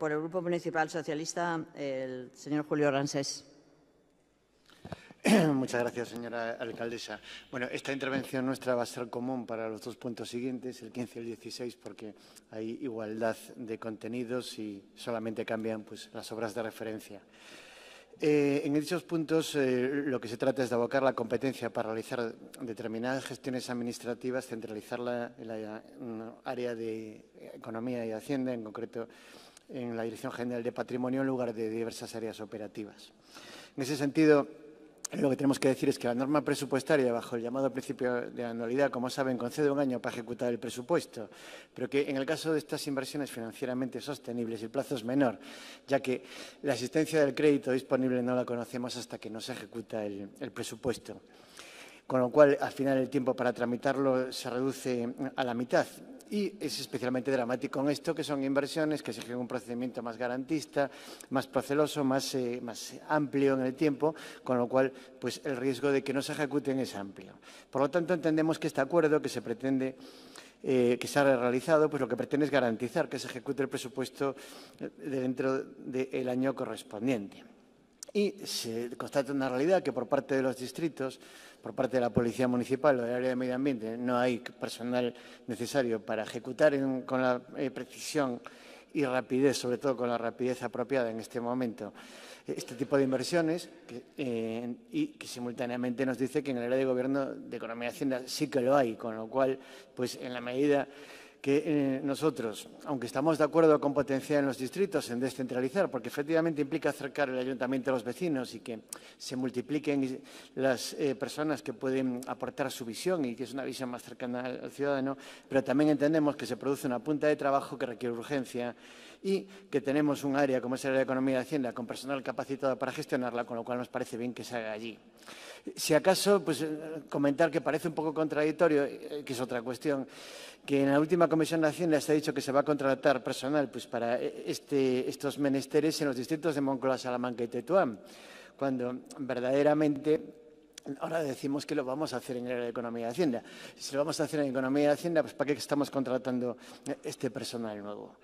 por el Grupo Municipal Socialista, el señor Julio Ransés. Muchas gracias, señora alcaldesa. Bueno, esta intervención nuestra va a ser común para los dos puntos siguientes, el 15 y el 16, porque hay igualdad de contenidos y solamente cambian pues, las obras de referencia. Eh, en dichos puntos eh, lo que se trata es de abocar la competencia para realizar determinadas gestiones administrativas, centralizarla en en la mm, área de Economía y Hacienda, en concreto en la Dirección General de Patrimonio en lugar de diversas áreas operativas. En ese sentido, lo que tenemos que decir es que la norma presupuestaria, bajo el llamado principio de anualidad, como saben, concede un año para ejecutar el presupuesto, pero que en el caso de estas inversiones financieramente sostenibles el plazo es menor, ya que la existencia del crédito disponible no la conocemos hasta que no se ejecuta el, presupuesto con lo cual al final el tiempo para tramitarlo se reduce a la mitad. Y es especialmente dramático en esto, que son inversiones que exigen un procedimiento más garantista, más proceloso, más, eh, amplio en el tiempo, con lo cual pues, el riesgo de que no se ejecuten es amplio. Por lo tanto, entendemos que este acuerdo que se pretende eh, que se ha realizado, pues lo que pretende es garantizar que se ejecute el presupuesto eh, dentro del año correspondiente. Y se constata una realidad que por parte de los distritos, por parte de la Policía Municipal o del área de medio ambiente, no hay personal necesario para ejecutar con la eh, precisión y rapidez, sobre todo con la rapidez apropiada en este momento, este tipo de inversiones eh, y que simultáneamente nos dice que en el área de gobierno de economía y hacienda sí que lo hay, con lo cual, pues en la medida que eh, nosotros, aunque estamos de acuerdo con potenciar en los distritos, en descentralizar, porque efectivamente implica acercar el ayuntamiento a los vecinos y que se multipliquen las eh, personas que pueden aportar su visión y que es una visión más cercana al ciudadano, pero también entendemos que se produce una punta de trabajo que requiere urgencia y que tenemos un área como es el área de economía de Hacienda con personal capacitado para gestionarla, con lo cual nos parece bien que se haga allí. Si acaso, pues eh, comentar que parece un poco contradictorio, eh, que es otra cuestión, que en la última Comisión Nacional se ha dicho que se va a contratar personal pues, para eh, este, estos menesteres en los distritos de Moncloa, Salamanca y Tetuán, cuando verdaderamente Ahora decimos que lo vamos a hacer en la economía de Hacienda. Si lo vamos a hacer en economía de Hacienda, pues ¿para qué estamos contratando este personal nuevo?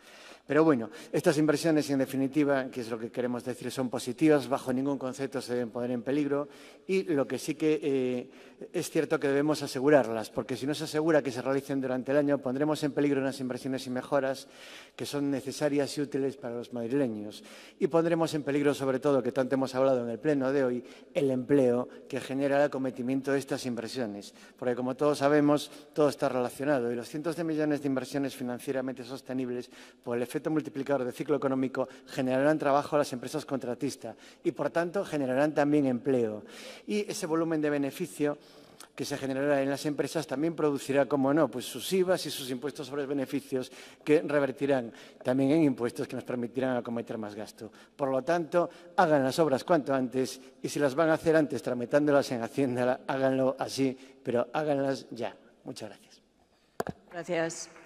Pero bueno, estas inversiones, en definitiva, que es lo que queremos decir, son positivas, bajo ningún concepto se deben poner en peligro y lo que sí que eh, es cierto que debemos asegurarlas, porque si no se asegura que se realicen durante el año, pondremos en peligro unas inversiones y mejoras que son necesarias y útiles para los madrileños y pondremos en peligro, sobre todo, que tanto hemos hablado en el pleno de hoy, el empleo que genera el cometimiento de estas inversiones, porque como todos sabemos, todo está relacionado y los cientos de millones de inversiones financieramente sostenibles por el efecto multiplicador del ciclo económico generarán trabajo a las empresas contratistas y, por tanto, generarán también empleo. Y ese volumen de beneficio que se generará en las empresas también producirá, como no, pues sus IVAs y sus impuestos sobre beneficios que revertirán también en impuestos que nos permitirán acometer más gasto. Por lo tanto, hagan las obras cuanto antes y si las van a hacer antes tramitándolas en Hacienda, háganlo así, pero háganlas ya. Muchas gracias. Gracias.